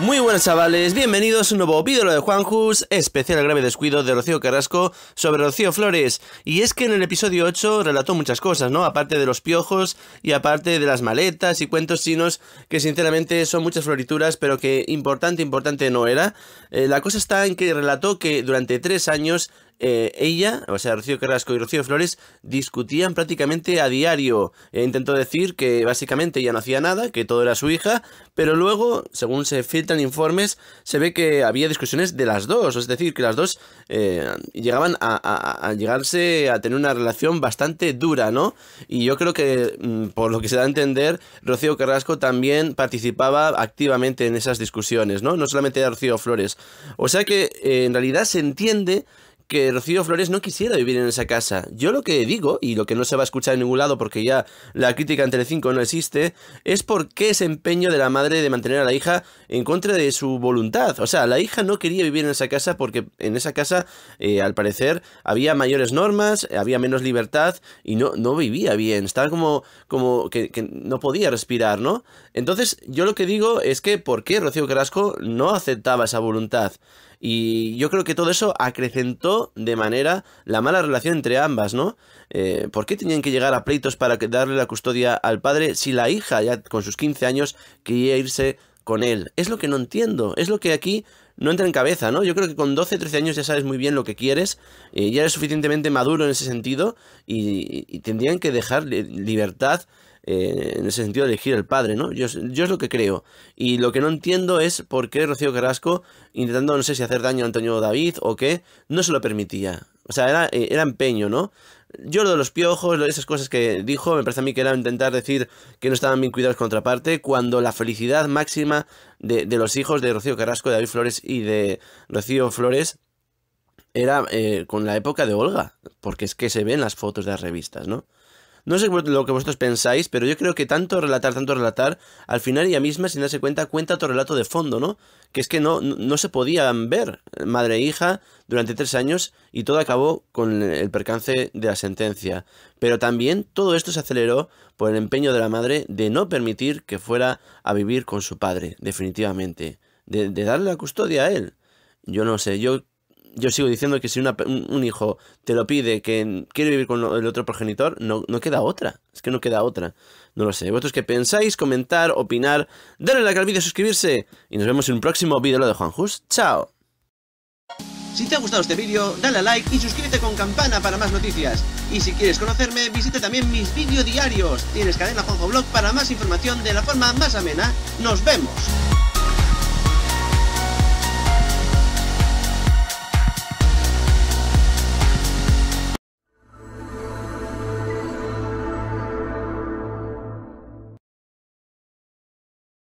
Muy buenas chavales, bienvenidos a un nuevo vídeo de Juanjus, especial grave descuido de Rocío Carrasco sobre Rocío Flores. Y es que en el episodio 8 relató muchas cosas, ¿no? Aparte de los piojos y aparte de las maletas y cuentos chinos, que sinceramente son muchas florituras, pero que importante, importante no era. Eh, la cosa está en que relató que durante tres años eh, ella, o sea, Rocío Carrasco y Rocío Flores, discutían prácticamente a diario. E intentó decir que básicamente ella no hacía nada, que todo era su hija, pero luego, según se filtran informes, se ve que había discusiones de las dos, es decir, que las dos eh, llegaban a, a, a, llegarse a tener una relación bastante dura, ¿no? Y yo creo que, mm, por lo que se da a entender, Rocío Carrasco también participaba activamente en esas discusiones, ¿no? No solamente Rocío Flores. O sea que, eh, en realidad, se entiende que Rocío Flores no quisiera vivir en esa casa. Yo lo que digo, y lo que no se va a escuchar en ningún lado porque ya la crítica entre 5 no existe, es por qué ese empeño de la madre de mantener a la hija en contra de su voluntad. O sea, la hija no quería vivir en esa casa porque en esa casa, eh, al parecer, había mayores normas, eh, había menos libertad y no, no vivía bien. Estaba como, como que, no podía respirar, ¿no? Entonces, yo lo que digo es que por qué Rocío Carrasco no aceptaba esa voluntad. Y yo creo que todo eso acrecentó de manera la mala relación entre ambas, ¿no? Eh, ¿Por qué tenían que llegar a pleitos para darle la custodia al padre si la hija, ya con sus 15 años, quería irse con él. Es lo que no entiendo, es lo que aquí no entra en cabeza, ¿no? Yo creo que con 12, 13 años ya sabes muy bien lo que quieres, eh, ya eres suficientemente maduro en ese sentido y, tendrían que dejar libertad eh, en ese sentido de elegir el padre, ¿no? Yo, yo, es lo que creo. Y lo que no entiendo es por qué Rocío Carrasco, intentando, no sé si hacer daño a Antonio David o qué, no se lo permitía. O sea, eh, era, empeño, ¿no? Yo lo de los piojos, esas cosas que dijo, me parece a mí que era intentar decir que no estaban bien cuidados contraparte, cuando la felicidad máxima de, de, los hijos de Rocío Carrasco, de David Flores y de Rocío Flores era eh, con la época de Olga, porque es que se ven las fotos de las revistas, ¿no? No sé lo que vosotros pensáis, pero yo creo que tanto relatar, tanto relatar, al final ella misma, sin darse cuenta, cuenta otro relato de fondo, ¿no? Que es que no, no se podían ver eh, madre e hija durante tres años y todo acabó con el percance de la sentencia. Pero también todo esto se aceleró por el empeño de la madre de no permitir que fuera a vivir con su padre, definitivamente. de darle la custodia a él. Yo no sé, yo yo sigo diciendo que si un hijo te lo pide que quiere vivir con el otro progenitor, no, no queda otra. Es que no queda otra. No lo sé. Vosotros que pensáis, comentar, opinar, darle like al vídeo, suscribirse. Y nos vemos en un próximo vídeo de juan Juanjus. ¡Chao! Si te ha gustado este vídeo, dale a like y suscríbete con campana para más noticias. Y si quieres conocerme, visita también mis vídeos diarios. Tienes cadena Juanjo Blog para más información de la forma más amena. ¡Nos vemos!